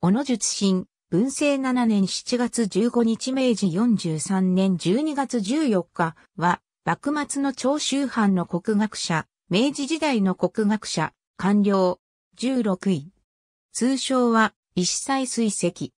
小野術新、文政7年7月15日明治43年12月14日は、幕末の長州藩の国学者、明治時代の国学者、官僚、16位。通称は、石祭水石。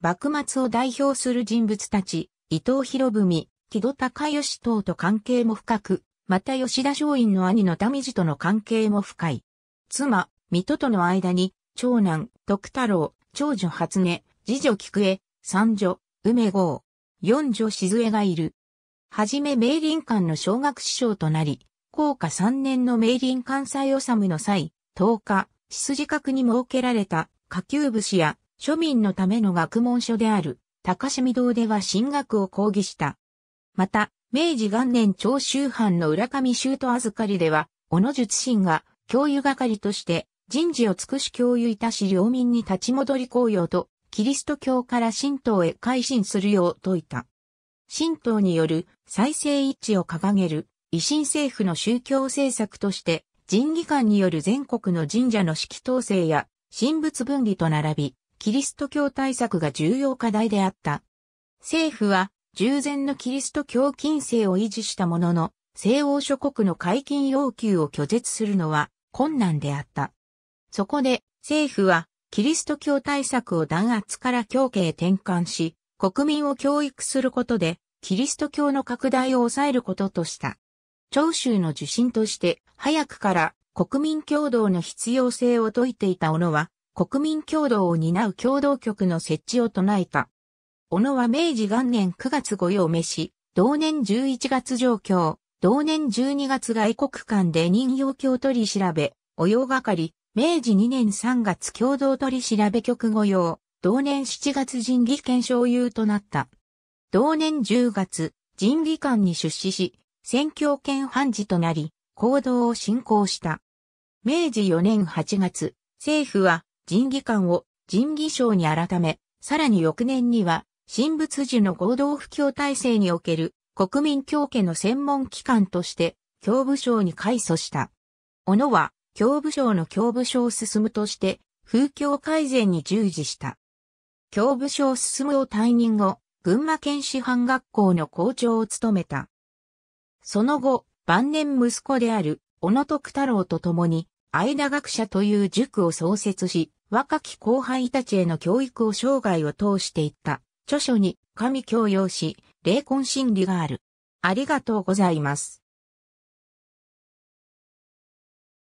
幕末を代表する人物たち、伊藤博文、木戸孝義等と関係も深く、また吉田松陰の兄の民次との関係も深い。妻、水戸との間に、長男、徳太郎、長女初音、次女菊江、三女、梅郷、四女静江がいる。はじめ明林館の小学師匠となり、高下三年の明林館祭治の際、10日、筋角に設けられた下級武士や庶民のための学問所である高島堂では進学を講義した。また、明治元年長州藩の浦上州と預かりでは、小野術神が教諭係として人事を尽くし共有いたし領民に立ち戻り公用と、キリスト教から神道へ改心するよう説いた。神道による再生一致を掲げる維新政府の宗教政策として、人技官による全国の神社の指揮統制や神仏分離と並び、キリスト教対策が重要課題であった。政府は、従前のキリスト教禁制を維持したものの、西欧諸国の解禁要求を拒絶するのは困難であった。そこで、政府は、キリスト教対策を弾圧から教系転換し、国民を教育することで、キリスト教の拡大を抑えることとした。長州の受信として、早くから国民共同の必要性を説いていた小野は、国民共同を担う共同局の設置を唱えた。小野は明治元年9月御用召し、同年11月上京、同年12月外国間で任用教取り調べ、御用係、明治2年3月共同取調べ局御用、同年7月人技権所有となった。同年10月、人技官に出資し、選挙権判事となり、行動を進行した。明治4年8月、政府は人技官を人技省に改め、さらに翌年には、新仏寺の合同布教体制における国民教家の専門機関として、教部省に改組した。小野は、教部省の教部省進むとして、風教改善に従事した。教部省進むを退任後、群馬県師範学校の校長を務めた。その後、晩年息子である小野徳太郎と共に、相田学者という塾を創設し、若き後輩たちへの教育を生涯を通していった。著書に、神教養し、霊魂心理がある。ありがとうございます。